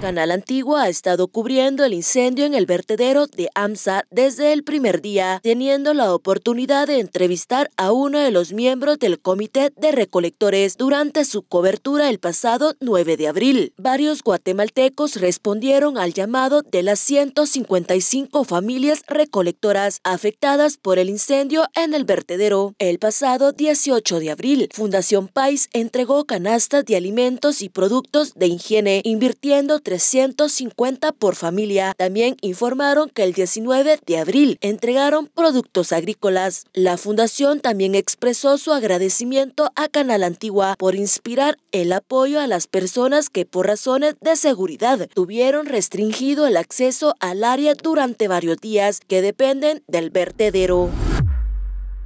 Canal Antigua ha estado cubriendo el incendio en el vertedero de AMSA desde el primer día, teniendo la oportunidad de entrevistar a uno de los miembros del Comité de Recolectores durante su cobertura el pasado 9 de abril. Varios guatemaltecos respondieron al llamado de las 155 familias recolectoras afectadas por el incendio en el vertedero. El pasado 18 de abril, Fundación País entregó canastas de alimentos y productos de higiene, invirtiendo 350 por familia. También informaron que el 19 de abril entregaron productos agrícolas. La fundación también expresó su agradecimiento a Canal Antigua por inspirar el apoyo a las personas que por razones de seguridad tuvieron restringido el acceso al área durante varios días que dependen del vertedero.